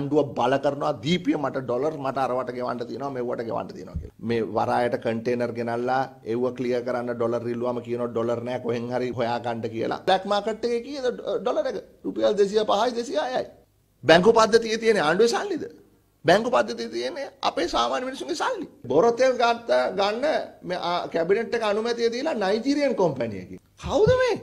ආණ්ඩුව බල කරනවා දීපිය මට ඩොලර් මට අරවට ගෙවන්න තියෙනවා මෙවට ගෙවන්න තියෙනවා කියලා. මේ වරායට කන්ටේනර් ගෙනල්ලා එව්ව ක්ලියර් කරන්න ඩොලර් ඉල්ලුවම කියනවා ඩොලර් නෑ කොහෙන් හරි හොයා ගන්න කියලා. බ්ලැක් මාකට් එකේ කීයද ඩොලර් එක? රුපියල් 205යි 206යි. බැංකු පද්ධතියේ තියෙන ආණ්ඩුවේ සල්ලිද? බැංකු පද්ධතිය තියන්නේ අපේ සාමාන්‍ය මිනිසුන්ගේ සල්ලි. බොරතය ගත්ත ගන්න කැබිනට් එක අනුමැතිය දීලා නයිජීරියන් කොම්පැනියකි. කවුද මේ?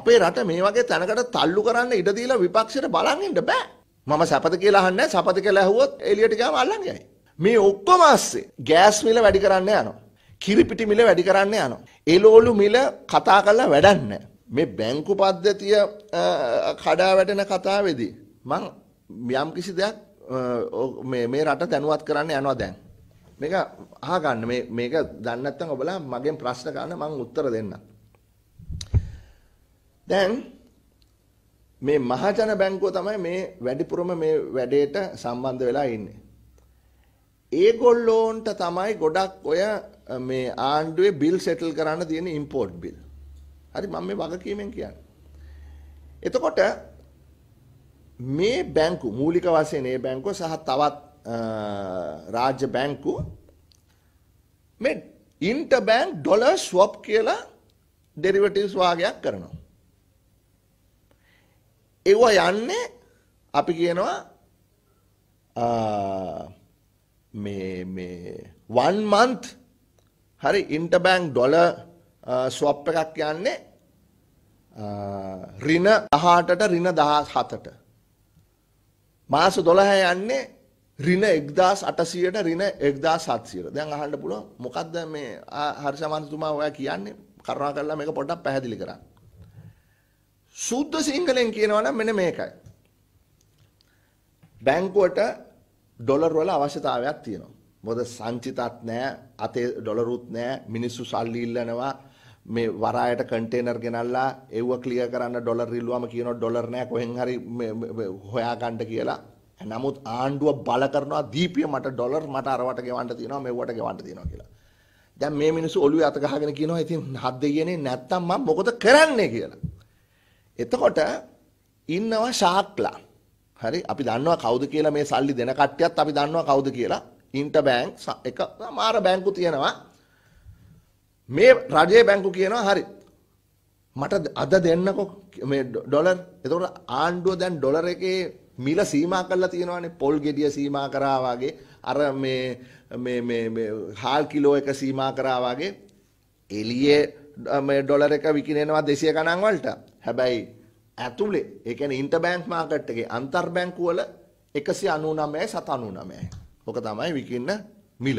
අපේ රට මේ වගේ තැනකට තල්ලු කරන්න ඉඩ දීලා විපක්ෂයට බලන් ඉන්න බෑ. මම සපත කියලා අහන්නේ සපත කියලා ඇහුවොත් එළියට ගියාම අල්ලන්නේ යයි. මේ ඔක්කොම ASCII ගෑස් මිල වැඩි කරන්න යනවා. කිරිපිටි මිල වැඩි කරන්න යනවා. එළවලු මිල කතා කරලා වැඩක් මේ බැංකු පද්ධතිය කඩා වැටෙන කතාවේදී මං යම් කිසි දෙයක් මේ මේ රට දැනුවත් කරන්න යනවා දැන්. මේක අහගන්න මේ මේක දන්නේ නැත්නම් ඔබලා මගෙන් ප්‍රශ්න ගන්න මම උත්තර දෙන්නම්. දැන් මේ මහජන බැංකුව තමයි මේ වැඩිපුරම මේ වැඩේට සම්බන්ධ වෙලා ඉන්නේ. ඒගොල්ලෝන්ට තමයි ගොඩක් ඔය මේ ආණ්ඩුවේ බිල් සෙටල් කරන්න තියෙන ඉම්පෝර්ට් බිල්. හරි මම මේ වගකීමෙන් කියන්නේ. එතකොට මේ බැංකු මූලික වශයෙන් මේ බැංකුව සහ තවත් රාජ්‍ය බැංකු මේ ඉන්ටර් බැංක් ඩොලර් ස්වොප් කියලා ඩෙරිවටිව්ස් වාගයක් කරනවා. ඒව යන්නේ අපි කියනවා මේ මේ වන් මන්ත් හරි ඉන්ටබැංක් ඩොල ස්වප් එකක් යන්නේ රින 18ට රින 17ට මාස 12 යන්නේ රින 1800ට රින 1700ට දැන් අහන්න පුළුවන් මොකද්ද මේ හරි සමානතුමා ඔයා කියන්නේ කරුණාකරලා මේක පොඩ්ඩක් පැහැදිලි කරන්න සුද්ධ සිංහලෙන් කියනවා නම් මෙන්න මේකයි. බැංකුවට ඩොලර් වල අවශ්‍යතාවයක් තියෙනවා. මොකද සංචිතත් නැහැ, අතේ ඩොලරුත් නැහැ, මිනිස්සු සල්ලි ඉල්ලනවා. මේ වරායට කන්ටේනර් ගෙනල්ලා එව්ව ක්ලියර් කරන්න ඩොලර් ඉල්ලුවම කියනවා ඩොලර් නැහැ කොහෙන් හරි හොයා ගන්න කියලා. නමුත් ආණ්ඩුව බල කරනවා දීපිය මට ඩොලර් මට අරවට ගෙවන්න තියෙනවා මෙව්වට ගෙවන්න තියෙනවා කියලා. දැන් මේ මිනිස්සු ඔළුවේ අත ගහගෙන කියනවා ඉතින් හත් දෙයියනේ නැත්තම් මම මොකද කරන්නේ කියලා. එතකොට ඉන්නවා ශාක්ලා. හරි අපි දන්නවා කවුද කියලා මේ සල්ලි දෙන කට්ටියත් අපි දන්නවා කවුද කියලා. ඉන්ටර් බැංක් එක මාර බැංකු තියෙනවා. මේ රජයේ බැංකු කියනවා හරි. මට අද දෙන්නකෝ මේ ඩොලර්. එතකොට ආණ්ඩුව දැන් ඩොලර් එකේ මිල සීමා කරලා තියෙනවානේ පොල් ගෙඩිය සීමා කරා වගේ අර මේ මේ මේ මේ හාල් කිලෝ එක සීමා කරා වගේ එළියේ මේ ඩොලර් එක විකිණෙනවා 200 ගණන් වලට හැබැයි ඇතුලේ ඒ කියන්නේ ඉන්ටර්බැංක් මාකට් එකේ අන්තර්බැංකු වල 199.799. ඔක තමයි විකින්න මිල.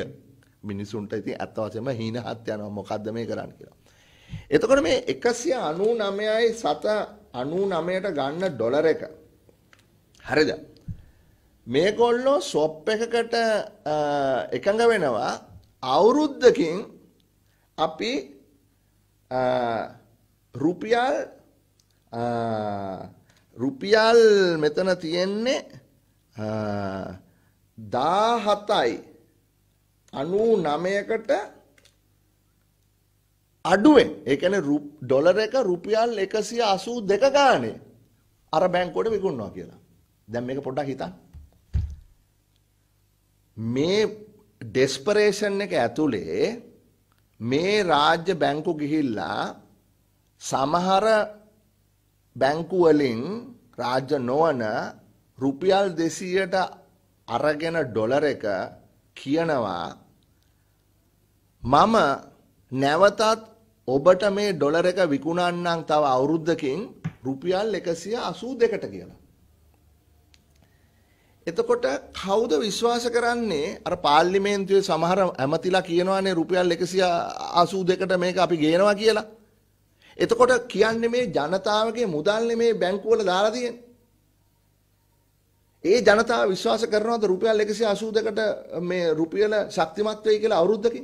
මිනිසුන්ට ඉතින් අත් වශයෙන්ම හීනහත් යනවා මොකද්ද මේ කරන්නේ කියලා. එතකොට මේ 199.799ට ගන්න ඩොලර් එක හරිද? මේගොල්ලෝ ෂොප් එකකට එකඟ වෙනවා අවුරුද්දකින් අපි රුපියල් රුපියල් මෙතන තියෙන්නේ දාහතයි අනූ නමයකට අඩුවෙන් ඒකන ඩොලර එක රුපියල් එකසිය අසූ දෙක ගානේ අර බැංකෝඩ විකුණවා කියලා දැම් මේක පොඩ්ඩක් හිතන් මේ ඩෙස්පරේෂන් එක ඇතුළේ මේ රාජ්‍ය බැංකු ගිහිල්ලා සමහර බැංකු වලින් රාජ්‍ය නොවන රුපියල් 200ට අරගෙන ඩොලර් එක කියනවා මම නැවතත් ඔබට මේ ඩොලර් එක විකුණන්නම් තව අවුරුද්දකින් රුපියල් 182කට කියලා. එතකොට කවුද විශ්වාස කරන්නේ අර පාර්ලිමේන්තුවේ සමහර ඇමතිලා කියනවානේ රුපියල් 182කට මේක අපි ගේනවා කියලා. එතකොට කියන්නේ මේ ජනතාවගේ මුදල් මේ බැංකුවල දාලා තියෙන්නේ. ඒ ජනතාව විශ්වාස කරනවද රුපියල් 182කට මේ රුපියල ශක්තිමත් වෙයි කියලා අවුරුද්දකින්?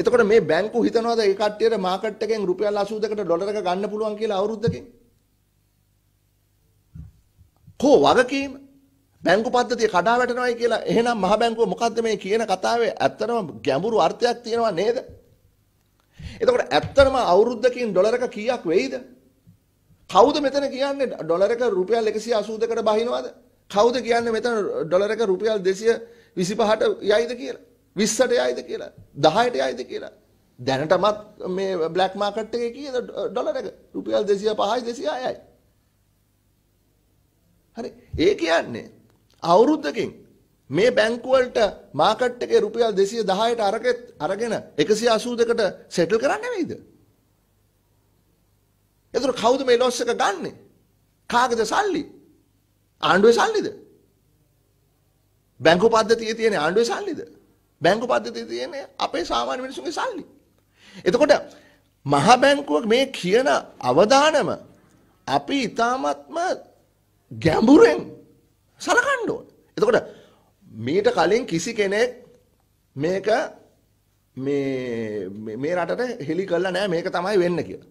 එතකොට මේ බැංකු හිතනවාද ඒ කට්ටියට මාකට් එකෙන් රුපියල් 82කට ඩොලරක ගන්න පුළුවන් කියලා අවුරුද්දකින්? කෝ වගකීම බැංකු පද්ධතිය කඩා වැටෙනවායි කියලා එහෙනම් මහ බැංකුව මොකද්ද මේ කියන කතාවේ ඇත්තම ගැඹුරු අර්ථයක් තියෙනවා නේද? එතකොට ඇත්තටම අවුරුද්දකින් ඩොලරක කීයක් වෙයිද? කවුද මෙතන කියන්නේ ඩොලරක රුපියල් 180කට බහිනවද? කවුද කියන්නේ මෙතන ඩොලරක රුපියල් 225ට යයිද කියලා? 20ට යයිද කියලා? 10ට යයිද කියලා? දැනටමත් මේ බ්ලැක් මාකට් එකේ කීයද ඩොලරක? රුපියල් 205යි 206යි. හරි. ඒ කියන්නේ අවුරුද්දකින් මේ බැංකුවලට මාකට් එකේ රුපියල් 210ට අරගෙත් අරගෙන 182කට සෙටල් කරන්නේ නෙවෙයිද? එතකොට කවුද මේ ලොස් එක ගන්නෙ? කාගේද සල්ලි? ආණ්ඩුවේ සල්ලිද? බැංකු පද්ධතියේ තියෙන ආණ්ඩුවේ සල්ලිද? බැංකු පද්ධතියේ තියෙන අපේ සාමාන්‍ය මිනිසුන්ගේ සල්ලි. එතකොට මහා බැංකුවක් මේ කියන අවදානම අපි ඊ타මත්ම ගැඹුරෙන් සලකන්න ඕනේ. එතකොට මීට කලින් කිසි කෙනෙක් මේක මේ මේ රටට හෙලි කරලා නෑ මේක තමයි වෙන්න කියලා.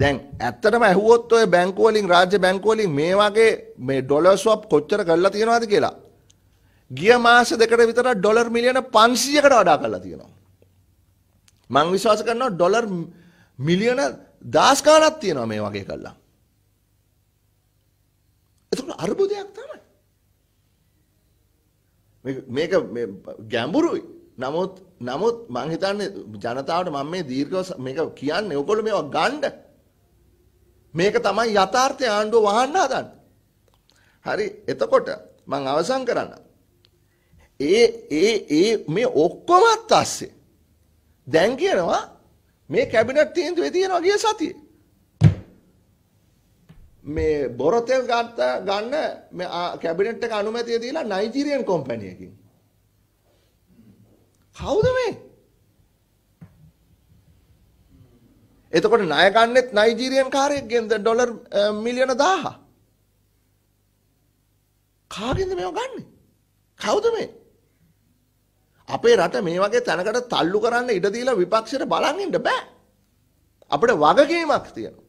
දැන් ඇත්තටම ඇහුවොත් ඔය බැංකුව වලින් රාජ්‍ය බැංකුව වලින් මේ වගේ මේ ඩොලර් ස්වප් කොච්චර කරලා තියෙනවද කියලා. ගිය මාස දෙකට විතර ඩොලර් මිලියන 500කට වඩා කරලා තියෙනවා. මං විශ්වාස කරනවා ඩොලර් මිලියන 1000 ගණනක් තියෙනවා මේ වගේ කරලා. ඒක අර්බුදයක් තමයි. මේක ගැඹුරුයි. නමුත් නමුත් මං හිතන්නේ ජනතාවට මම මේ දීර්ඝව මේක කියන්නේ ඔයගොල්ලෝ මේවා ගන්න. මේක තමයි යථාර්ථය ආණ්ඩුව වහන්න හදන්නේ. හරි එතකොට මං අවසන් කරන්න. ඒ ඒ ඒ මේ ඔක්කොමත් අස්සේ දැන් කියනවා මේ කැබිනට් තීන්දුවේ තියෙනවා ගිය සතියේ. මේ බොරතෙල් ගත්ත ගන්න මේ කැබිනට් එක අනුමැතිය දීලා නයිජීරියන් කම්පැනි එකකින් කවුද මේ එතකොට ණය ගන්නෙත් නයිජීරියන් කාරයෙක්ගෙන්ද ඩොලර් මිලියන 1000 කාගෙන්ද මේව ගන්නෙ කවුද මේ අපේ රට මේ වගේ තැනකට තල්ලු කරන්න ඉඩ දීලා විපක්ෂයට බලන් ඉන්න බෑ අපිට වගකීමක් තියෙනවා